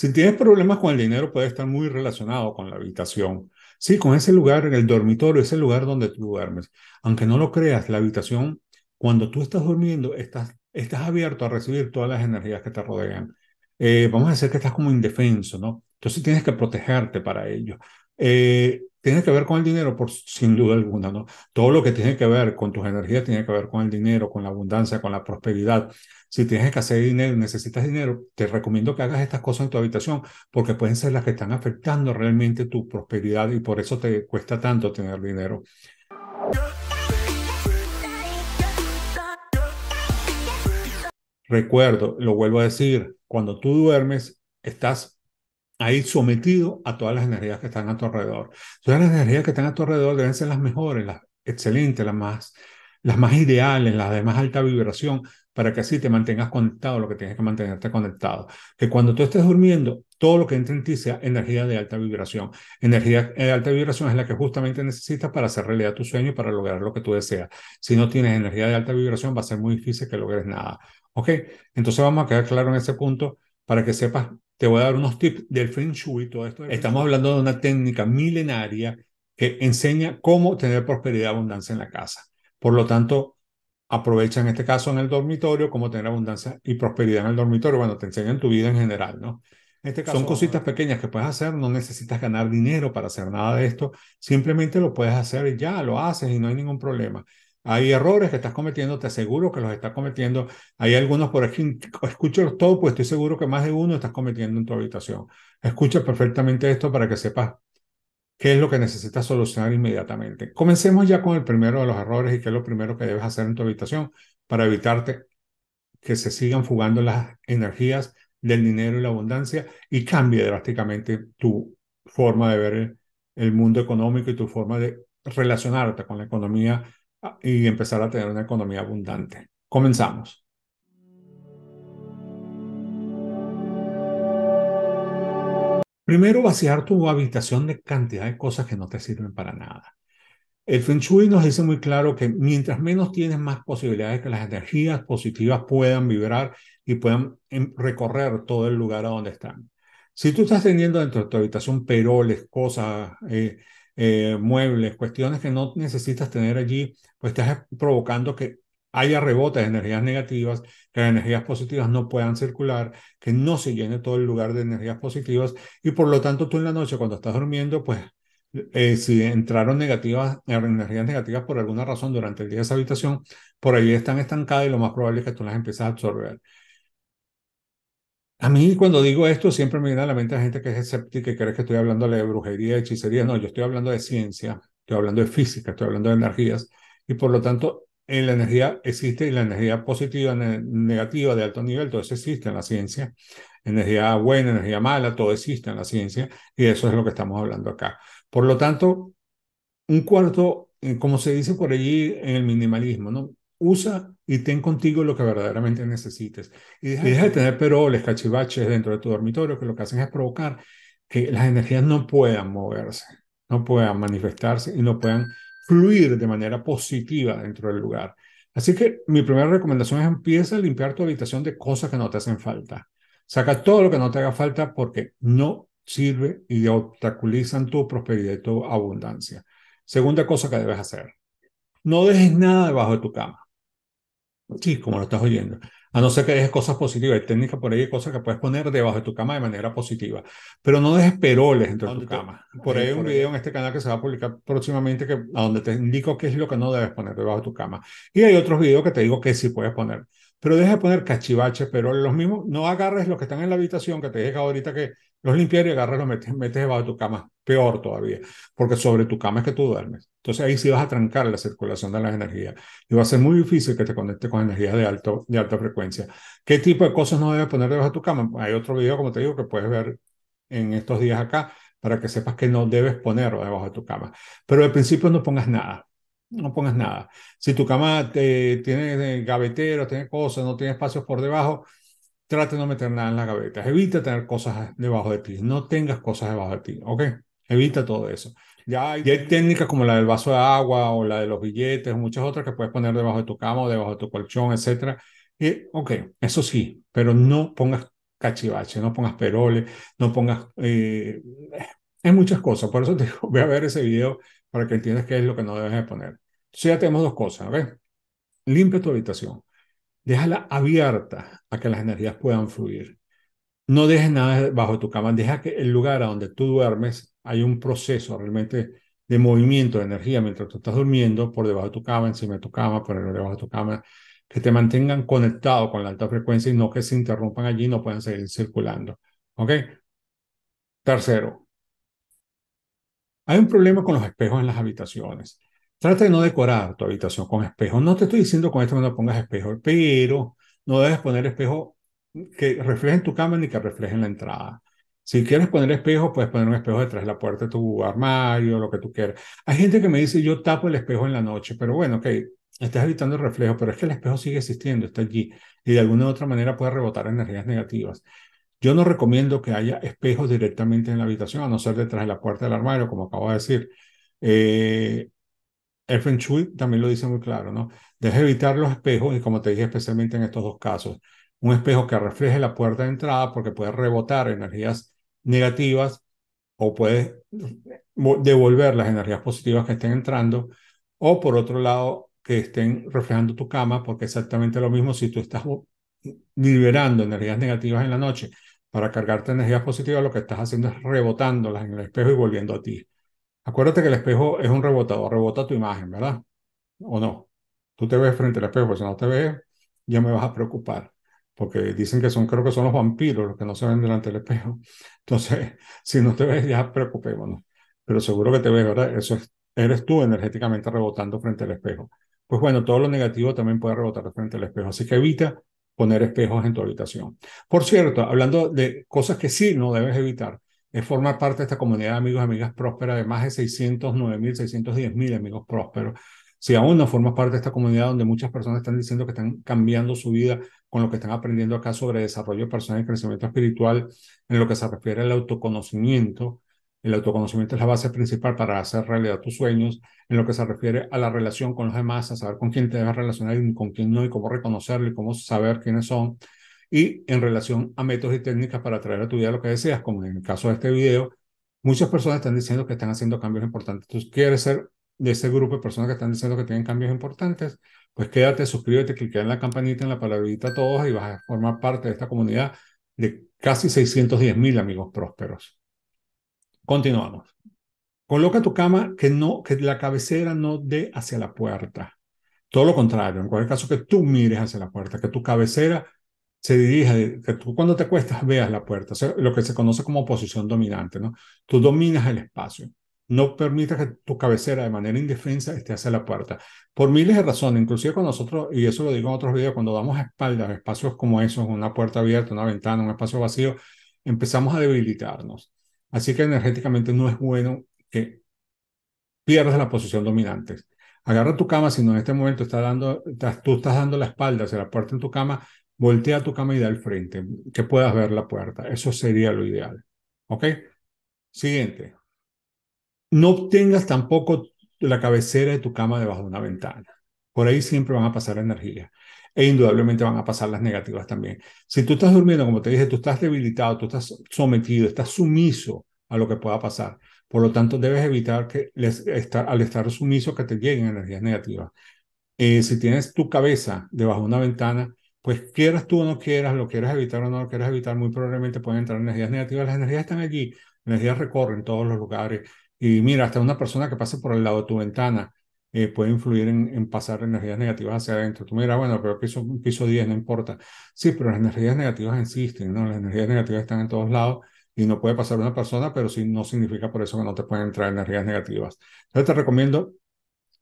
Si tienes problemas con el dinero, puede estar muy relacionado con la habitación. Sí, con ese lugar, en el dormitorio, ese lugar donde tú duermes. Aunque no lo creas, la habitación, cuando tú estás durmiendo, estás, estás abierto a recibir todas las energías que te rodean. Eh, vamos a decir que estás como indefenso, ¿no? Entonces tienes que protegerte para ello. Eh, tiene que ver con el dinero, por, sin duda alguna, ¿no? Todo lo que tiene que ver con tus energías tiene que ver con el dinero, con la abundancia, con la prosperidad. Si tienes que hacer dinero, necesitas dinero, te recomiendo que hagas estas cosas en tu habitación porque pueden ser las que están afectando realmente tu prosperidad y por eso te cuesta tanto tener dinero. Recuerdo, lo vuelvo a decir, cuando tú duermes, estás ahí sometido a todas las energías que están a tu alrededor. Todas las energías que están a tu alrededor deben ser las mejores, las excelentes, las más, las más ideales, las de más alta vibración, para que así te mantengas conectado, lo que tienes que mantenerte conectado. Que cuando tú estés durmiendo, todo lo que entra en ti sea energía de alta vibración. Energía de eh, alta vibración es la que justamente necesitas para hacer realidad tu sueño y para lograr lo que tú deseas. Si no tienes energía de alta vibración, va a ser muy difícil que logres nada. ¿Ok? Entonces vamos a quedar claro en ese punto para que sepas, te voy a dar unos tips del Feng Shui, todo esto. Estamos hablando de una técnica milenaria que enseña cómo tener prosperidad y abundancia en la casa. Por lo tanto, aprovecha en este caso en el dormitorio, cómo tener abundancia y prosperidad en el dormitorio. Bueno, te enseña en tu vida en general, ¿no? este Son cositas pequeñas que puedes hacer, no necesitas ganar dinero para hacer nada de esto, simplemente lo puedes hacer y ya, lo haces y no hay ningún problema. Hay errores que estás cometiendo, te aseguro que los estás cometiendo. Hay algunos por aquí, escucho todo, pues estoy seguro que más de uno estás cometiendo en tu habitación. Escucha perfectamente esto para que sepas qué es lo que necesitas solucionar inmediatamente. Comencemos ya con el primero de los errores y qué es lo primero que debes hacer en tu habitación para evitarte que se sigan fugando las energías del dinero y la abundancia y cambie drásticamente tu forma de ver el, el mundo económico y tu forma de relacionarte con la economía Ah, y empezar a tener una economía abundante. Comenzamos. Primero, vaciar tu habitación de cantidad de cosas que no te sirven para nada. El Feng Shui nos dice muy claro que mientras menos tienes, más posibilidades que las energías positivas puedan vibrar y puedan em, recorrer todo el lugar a donde están. Si tú estás teniendo dentro de tu habitación peroles, cosas, eh, eh, muebles, cuestiones que no necesitas tener allí, pues estás provocando que haya rebotes de energías negativas, que las energías positivas no puedan circular, que no se llene todo el lugar de energías positivas y por lo tanto tú en la noche cuando estás durmiendo, pues eh, si entraron negativas, er, energías negativas por alguna razón durante el día de esa habitación, por ahí están estancadas y lo más probable es que tú las empieces a absorber. A mí cuando digo esto siempre me viene a la mente la gente que es escéptica y cree que estoy hablando de brujería, hechicería. No, yo estoy hablando de ciencia, estoy hablando de física, estoy hablando de energías y por lo tanto en la energía existe la energía positiva, negativa, de alto nivel, todo eso existe en la ciencia. Energía buena, energía mala, todo existe en la ciencia y eso es lo que estamos hablando acá. Por lo tanto, un cuarto, eh, como se dice por allí en el minimalismo, ¿no? usa y ten contigo lo que verdaderamente necesites. Y deja, ah, de tener peroles, cachivaches dentro de tu dormitorio que lo que hacen es provocar que las energías no puedan moverse, no puedan manifestarse y no puedan fluir de manera positiva dentro del lugar. Así que mi primera recomendación es empieza a limpiar tu habitación de cosas que no te hacen falta. Saca todo lo que no te haga falta porque no sirve y obstaculizan tu prosperidad y tu abundancia. Segunda cosa que debes hacer, no dejes nada debajo de tu cama. Sí, como lo estás oyendo. A no ser que dejes cosas positivas. Hay técnicas por ahí, hay cosas que puedes poner debajo de tu cama de manera positiva. Pero no dejes peroles dentro de tu cama. Por ahí hay un video en este canal que se va a publicar próximamente que, a donde te indico qué es lo que no debes poner debajo de tu cama. Y hay otros videos que te digo que sí puedes poner. Pero deja de poner cachivaches, peroles, los mismos. No agarres los que están en la habitación que te deja ahorita que los limpias y agarras, los metes, debajo de tu cama. Peor todavía, porque sobre tu cama es que tú duermes. Entonces ahí sí vas a trancar la circulación de las energías y va a ser muy difícil que te conectes con energías de, alto, de alta frecuencia. ¿Qué tipo de cosas no debes poner debajo de tu cama? Hay otro video, como te digo, que puedes ver en estos días acá para que sepas que no debes ponerlo debajo de tu cama. Pero al principio no pongas nada no pongas nada. Si tu cama te, tiene eh, gaveteros, tiene cosas, no tiene espacios por debajo, trata de no meter nada en la gaveta, evita tener cosas debajo de ti, no tengas cosas debajo de ti, ¿ok? Evita todo eso. Ya hay, ya hay, técnicas como la del vaso de agua o la de los billetes, o muchas otras que puedes poner debajo de tu cama o debajo de tu colchón, etc. Y, ok, eso sí, pero no pongas cachivache, no pongas peroles, no pongas... Eh, hay muchas cosas, por eso te digo, voy a ver ese video para que entiendas qué es lo que no debes de poner. Entonces ya tenemos dos cosas, ¿ves? Limpia tu habitación. Déjala abierta a que las energías puedan fluir. No dejes nada bajo tu cama, deja que el lugar a donde tú duermes hay un proceso realmente de movimiento de energía mientras tú estás durmiendo, por debajo de tu cama, encima de tu cama, por debajo de tu cama, que te mantengan conectado con la alta frecuencia y no que se interrumpan allí y no puedan seguir circulando. ¿Ok? Tercero, hay un problema con los espejos en las habitaciones. Trata de no decorar tu habitación con espejos. No te estoy diciendo con esto que no pongas espejos, pero no debes poner espejos que reflejen tu cama ni que reflejen la entrada. Si quieres poner espejo, puedes poner un espejo detrás de la puerta de tu armario, lo que tú quieras. Hay gente que me dice, yo tapo el espejo en la noche, pero bueno, ok, estás evitando el reflejo, pero es que el espejo sigue existiendo, está allí, y de alguna u otra manera puede rebotar energías negativas. Yo no recomiendo que haya espejos directamente en la habitación, a no ser detrás de la puerta del armario, como acabo de decir. Eh, el Feng también lo dice muy claro, ¿no? Deja evitar los espejos y como te dije especialmente en estos dos casos, un espejo que refleje la puerta de entrada porque puede rebotar energías negativas o puede devolver las energías positivas que estén entrando o por otro lado que estén reflejando tu cama porque exactamente lo mismo si tú estás liberando energías negativas en la noche para cargarte energías positivas, lo que estás haciendo es rebotándolas en el espejo y volviendo a ti. Acuérdate que el espejo es un rebotador, rebota tu imagen, ¿verdad? ¿O no? Tú te ves frente al espejo, pues si no te ves, ya me vas a preocupar, porque dicen que son, creo que son los vampiros los que no se ven delante del espejo. Entonces, si no te ves, ya preocupémonos. Pero seguro que te ves, ¿verdad? Eso es, eres tú energéticamente rebotando frente al espejo. Pues bueno, todo lo negativo también puede rebotar frente al espejo, así que evita poner espejos en tu habitación. Por cierto, hablando de cosas que sí no debes evitar, es formar parte de esta comunidad de amigos y amigas prósperas de más de 610 mil amigos prósperos. Si aún no formas parte de esta comunidad donde muchas personas están diciendo que están cambiando su vida con lo que están aprendiendo acá sobre desarrollo personal y crecimiento espiritual en lo que se refiere al autoconocimiento, el autoconocimiento es la base principal para hacer realidad tus sueños en lo que se refiere a la relación con los demás, a saber con quién te debes relacionar y con quién no, y cómo reconocerlo y cómo saber quiénes son, y en relación a métodos y técnicas para traer a tu vida lo que deseas, como en el caso de este video, muchas personas están diciendo que están haciendo cambios importantes. Tú quieres ser de ese grupo de personas que están diciendo que tienen cambios importantes, pues quédate, suscríbete, clica en la campanita, en la palabrita todos y vas a formar parte de esta comunidad de casi 610 mil amigos prósperos. Continuamos. Coloca tu cama que no que la cabecera no dé hacia la puerta. Todo lo contrario, en cualquier caso que tú mires hacia la puerta, que tu cabecera se dirija, que tú cuando te acuestas veas la puerta, lo que se conoce como posición dominante, ¿no? Tú dominas el espacio. No permitas que tu cabecera de manera indefensa esté hacia la puerta. Por miles de razones, inclusive con nosotros, y eso lo digo en otros videos, cuando damos espaldas a espacios como esos, una puerta abierta, una ventana, un espacio vacío, empezamos a debilitarnos. Así que energéticamente no es bueno que pierdas la posición dominante. Agarra tu cama, si no en este momento está dando, tú estás dando la espalda hacia la puerta en tu cama, voltea tu cama y da al frente, que puedas ver la puerta. Eso sería lo ideal. ¿Ok? Siguiente. No tengas tampoco la cabecera de tu cama debajo de una ventana. Por ahí siempre van a pasar energías. E indudablemente van a pasar las negativas también. Si tú estás durmiendo, como te dije, tú estás debilitado, tú estás sometido, estás sumiso a lo que pueda pasar. Por lo tanto, debes evitar que les, al estar sumiso que te lleguen energías negativas. Eh, si tienes tu cabeza debajo de una ventana, pues quieras tú o no quieras, lo quieras evitar o no lo quieras evitar, muy probablemente pueden entrar energías negativas. Las energías están allí, las energías recorren todos los lugares. Y mira, hasta una persona que pase por el lado de tu ventana eh, puede influir en, pasar energías negativas hacia adentro. Tú miras, bueno, pero piso, piso 10, no importa. Sí, pero las energías negativas existen, ¿no? Las energías negativas están en todos lados y no puede pasar una persona, pero sí no significa por eso que no te pueden entrar energías negativas. Entonces te recomiendo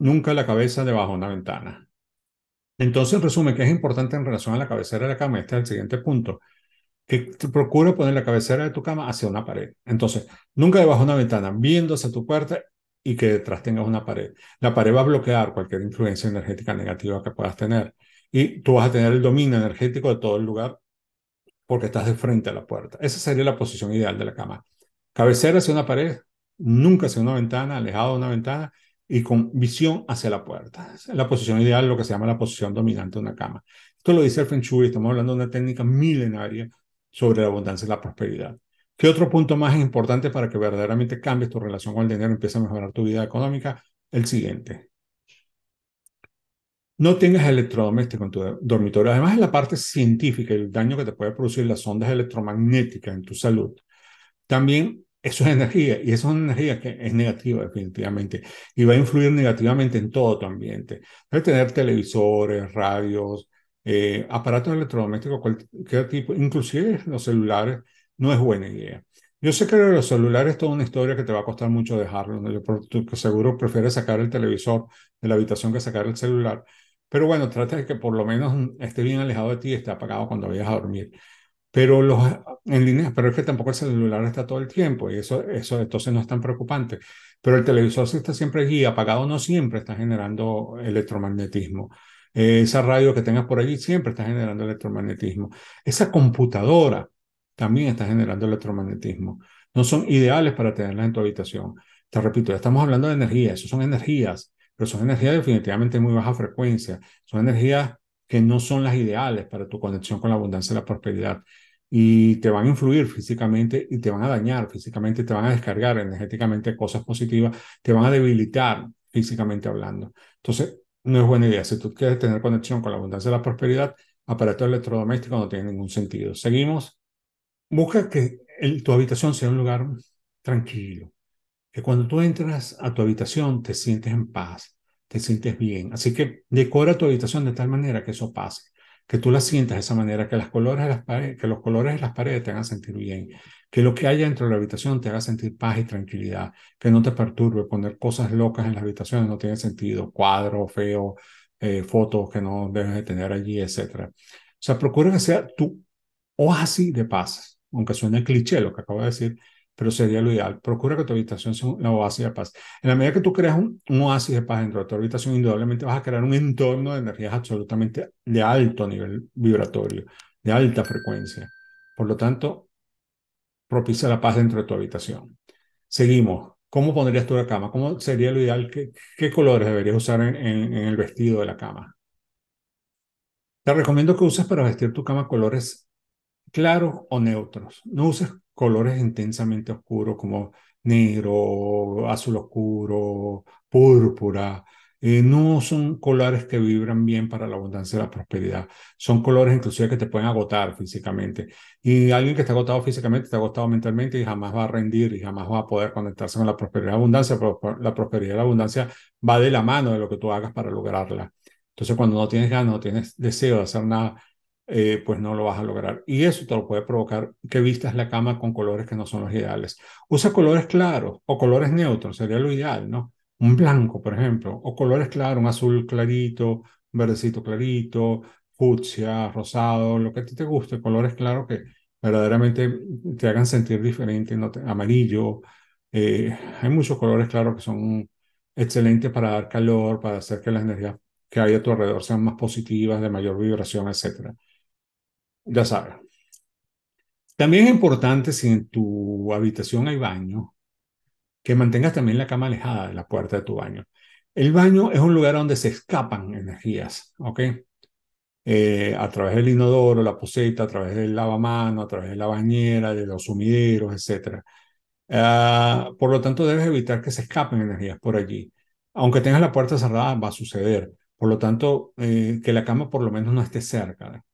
nunca la cabeza debajo de una ventana. Entonces, en resumen, que es importante en relación a la cabecera de la cama, este es el siguiente punto, que procure poner la cabecera de tu cama hacia una pared. Entonces, nunca debajo de una ventana, viendo hacia tu puerta y que detrás tengas una pared. La pared va a bloquear cualquier influencia energética negativa que puedas tener y tú vas a tener el dominio energético de todo el lugar porque estás de frente a la puerta. Esa sería la posición ideal de la cama. Cabecera hacia una pared, nunca hacia una ventana, alejado de una ventana y con visión hacia la puerta. Es la posición ideal, lo que se llama la posición dominante de una cama. Esto lo dice el Feng Shui, estamos hablando de una técnica milenaria sobre la abundancia y la prosperidad. ¿Qué otro punto más importante para que verdaderamente cambies tu relación con el dinero y empieces a mejorar tu vida económica? El siguiente. No tengas electrodomésticos en tu dormitorio. Además, en la parte científica, el daño que te puede producir las ondas electromagnéticas en tu salud. También eso es energía y eso es una energía que es negativa definitivamente y va a influir negativamente en todo tu ambiente. Puede tener televisores, radios, eh, aparatos electrodomésticos, cualquier tipo, inclusive los celulares, no es buena idea. Yo sé que los celulares es toda una historia que te va a costar mucho dejarlo, ¿no? Yo seguro prefieres sacar el televisor de la habitación que sacar el celular, pero bueno, trata de que por lo menos mm, esté bien alejado de ti y esté apagado cuando vayas a dormir. Pero los en línea pero es que tampoco el celular está todo el tiempo y eso, eso entonces no es tan preocupante. Pero el televisor si está siempre allí, apagado no siempre, está generando electromagnetismo. Eh, esa radio que tengas por allí siempre está generando electromagnetismo. Esa computadora también está generando electromagnetismo. No son ideales para tenerlas en tu habitación. Te repito, ya estamos hablando de energía, eso son energías, pero son energías definitivamente muy baja frecuencia, son energías que no son las ideales para tu conexión con la abundancia y la prosperidad y te van a influir físicamente y te van a dañar físicamente, te van a descargar energéticamente cosas positivas, te van a debilitar físicamente hablando. Entonces, no es buena idea. Si tú quieres tener conexión con la abundancia y la prosperidad, aparato electrodoméstico no tiene ningún sentido. Seguimos. Busca que tu habitación sea un lugar tranquilo, que cuando tú entras a tu habitación te sientes en paz, te sientes bien. Así que decora tu habitación de tal manera que eso pase que tú las sientas de esa manera, que, las colores las paredes, que los colores de las paredes te hagan sentir bien, que lo que haya dentro de la habitación te haga sentir paz y tranquilidad, que no te perturbe, poner cosas locas en las habitaciones no tiene sentido, cuadro feo, eh, fotos que no debes de tener allí, etc. O sea, procura que sea tu oasis de paz, aunque suene cliché lo que acabo de decir, pero sería lo ideal. Procura que tu habitación sea una oasis de paz. En la medida que tú creas un, oasis de paz dentro de tu habitación, indudablemente vas a crear un entorno de energías absolutamente de alto nivel vibratorio, de alta frecuencia. Por lo tanto, propicia la paz dentro de tu habitación. Seguimos. ¿Cómo pondrías tu cama? ¿Cómo sería lo ideal? ¿Qué, colores deberías usar en, en el vestido de la cama? Te recomiendo que uses para vestir tu cama colores claros o neutros. No uses colores intensamente oscuros como negro, azul oscuro, púrpura. Eh, no son colores que vibran bien para la abundancia y la prosperidad. Son colores inclusive que te pueden agotar físicamente. Y alguien que está agotado físicamente, está agotado mentalmente y jamás va a rendir y jamás va a poder conectarse con la prosperidad y la abundancia. la prosperidad y la abundancia va de la mano de lo que tú hagas para lograrla. Entonces, cuando no tienes ganas, no tienes deseo de hacer nada, eh, pues no lo vas a lograr. Y eso te lo puede provocar que vistas la cama con colores que no son los ideales. Usa colores claros o colores neutros, sería lo ideal, ¿no? Un blanco, por ejemplo, o colores claros, un azul clarito, verdecito clarito, fucsia, rosado, lo que a ti te guste, colores claros que verdaderamente te hagan sentir diferente, amarillo. Eh, hay muchos colores claros que son excelentes para dar calor, para hacer que las energías que hay a tu alrededor sean más positivas, de mayor vibración, etcétera. Ya sabes. También es importante si en tu habitación hay baño, que mantengas también la cama alejada de la puerta de tu baño. El baño es un lugar donde se escapan energías, ¿ok? Eh, a través del inodoro, la poseta, a través del lavamano, a través de la bañera, de los sumideros, etc. Ah, por lo tanto, debes evitar que se escapen energías por allí. Aunque tengas la puerta cerrada, va a suceder. Por lo tanto, eh, que la cama por lo menos no esté cerca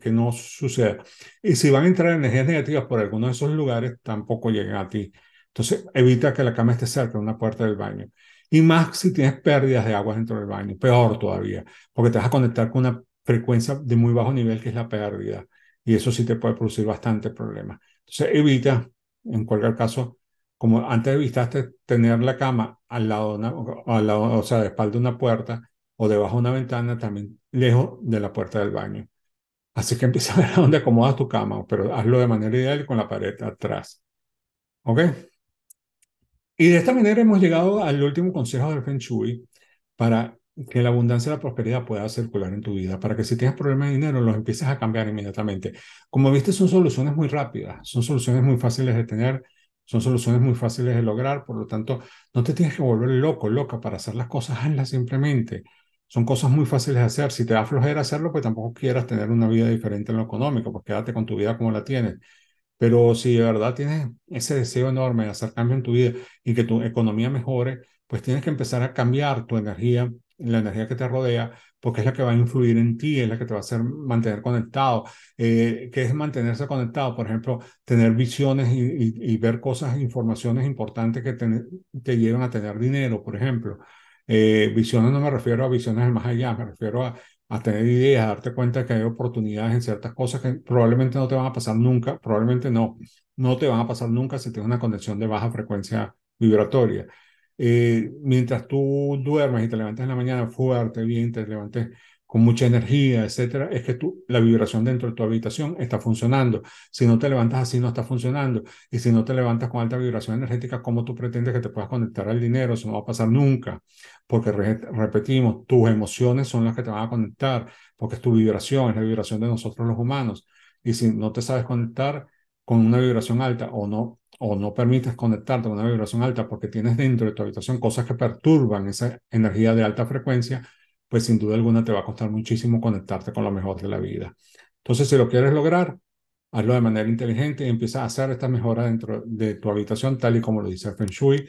que, no suceda. Y si van a entrar energías negativas por alguno de esos lugares, tampoco lleguen a ti. Entonces, evita que la cama esté cerca de una puerta del baño. Y más si tienes pérdidas de agua dentro del baño, peor todavía, porque te vas a conectar con una frecuencia de muy bajo nivel que es la pérdida. Y eso sí te puede producir bastante problemas. Entonces, evita, en cualquier caso, como antes evitaste tener la cama al lado, al lado o sea, de espalda de una puerta o debajo de una ventana, también lejos de la puerta del baño. Así que empieza a ver a dónde acomodas tu cama, pero hazlo de manera ideal con la pared atrás. ¿Ok? Y de esta manera hemos llegado al último consejo del Feng Shui para que la abundancia y la prosperidad pueda circular en tu vida, para que si tienes problemas de dinero los empieces a cambiar inmediatamente. Como viste, son soluciones muy rápidas, son soluciones muy fáciles de tener, son soluciones muy fáciles de lograr, por lo tanto, no te tienes que volver loco, loca para hacer las cosas, hazlas simplemente son cosas muy fáciles de hacer. Si te da flojera hacerlo, pues tampoco quieras tener una vida diferente en lo económico, pues quédate con tu vida como la tienes. Pero si de verdad tienes ese deseo enorme de hacer cambio en tu vida y que tu economía mejore, pues tienes que empezar a cambiar tu energía, la energía que te rodea, porque es la que va a influir en ti, es la que te va a hacer mantener conectado. Eh, ¿Qué es mantenerse conectado? Por ejemplo, tener visiones y, ver cosas, informaciones importantes que te, te llevan a tener dinero, por ejemplo. Eh, visiones no me refiero a visiones más allá, me refiero a, tener ideas, a darte cuenta que hay oportunidades en ciertas cosas que probablemente no te van a pasar nunca, probablemente no, no te van a pasar nunca si tienes una conexión de baja frecuencia vibratoria. Eh, mientras tú duermes y te levantas en la mañana fuerte, bien, te levantes con mucha energía, etcétera, es que tú, la vibración dentro de tu habitación está funcionando. Si no te levantas así, no está funcionando. Y si no te levantas con alta vibración energética, ¿cómo tú pretendes que te puedas conectar al dinero? Eso no va a pasar nunca. Porque repetimos, tus emociones son las que te van a conectar, porque es tu vibración, es la vibración de nosotros los humanos. Y si no te sabes conectar con una vibración alta o no, o no permites conectarte con una vibración alta porque tienes dentro de tu habitación cosas que perturban esa energía de alta frecuencia, pues sin duda alguna te va a costar muchísimo conectarte con lo mejor de la vida. Entonces, si lo quieres lograr, hazlo de manera inteligente y empieza a hacer esta mejora dentro de tu habitación, tal y como lo dice el Feng Shui.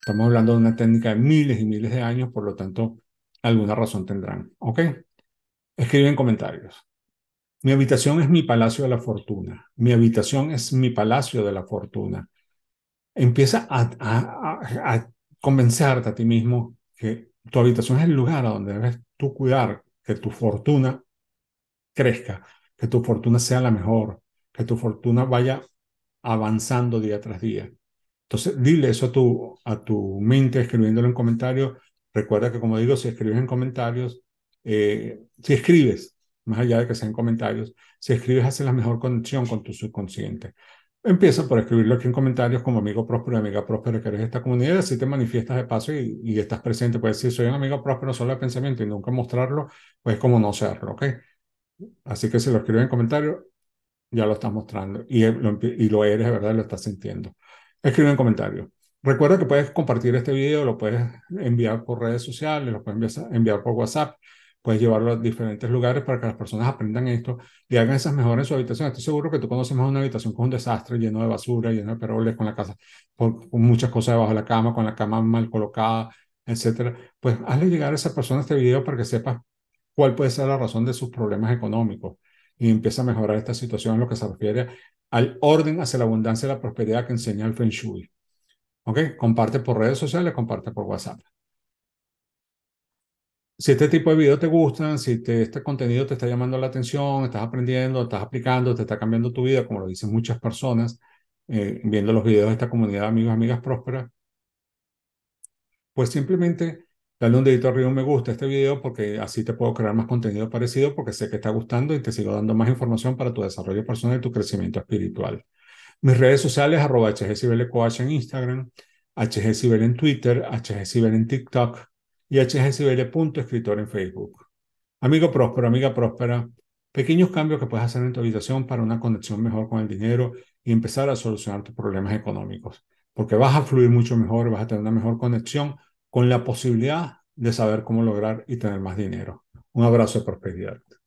Estamos hablando de una técnica de miles y miles de años, por lo tanto, alguna razón tendrán. ¿Ok? Escribe en comentarios. Mi habitación es mi palacio de la fortuna. Mi habitación es mi palacio de la fortuna. Empieza a, a, a, a convencerte a ti mismo que tu habitación es el lugar a donde debes tú cuidar que tu fortuna crezca, que tu fortuna sea la mejor, que tu fortuna vaya avanzando día tras día. Entonces, dile eso a tu, a tu mente escribiéndolo en comentarios. Recuerda que, como digo, si escribes en comentarios, eh, si escribes, más allá de que en comentarios, si escribes, hace la mejor conexión con tu subconsciente. Empieza por escribirlo aquí en comentarios como amigo próspero y amiga próspera que eres de esta comunidad. Así te manifiestas de paso y, estás presente. Puedes decir, soy un amigo próspero solo de pensamiento y nunca mostrarlo, pues como no serlo, ¿ok? Así que si lo escribes en comentarios, ya lo estás mostrando y eh, lo, y lo eres de verdad, lo estás sintiendo. Escribe en comentarios. Recuerda que puedes compartir este video, lo puedes enviar por redes sociales, lo puedes enviar por WhatsApp puedes llevarlo a diferentes lugares para que las personas aprendan esto y hagan esas mejoras en su habitación. Estoy seguro que tú conoces más una habitación con un desastre, lleno de basura, lleno de peroles, con la casa, con muchas cosas debajo de la cama, con la cama mal colocada, etcétera. Pues hazle llegar a esa persona este video para que sepas cuál puede ser la razón de sus problemas económicos y empieza a mejorar esta situación en lo que se refiere al orden hacia la abundancia y la prosperidad que enseña el Feng Shui. ¿Ok? Comparte por redes sociales, comparte por WhatsApp si este tipo de videos te gustan, si este contenido te está llamando la atención, estás aprendiendo, estás aplicando, te está cambiando tu vida, como lo dicen muchas personas, eh, viendo los videos de esta comunidad de amigos, amigas prósperas, pues simplemente dale un dedito arriba, un me gusta a este video, porque así te puedo crear más contenido parecido, porque sé que está gustando y te sigo dando más información para tu desarrollo personal y tu crecimiento espiritual. Mis redes sociales, arroba en Instagram, HGCibel en Twitter, HGCibel en TikTok, y escritor en Facebook. Amigo próspero, amiga próspera, pequeños cambios que puedes hacer en tu habitación para una conexión mejor con el dinero y empezar a solucionar tus problemas económicos, porque vas a fluir mucho mejor, vas a tener una mejor conexión con la posibilidad de saber cómo lograr y tener más dinero. Un abrazo de prosperidad.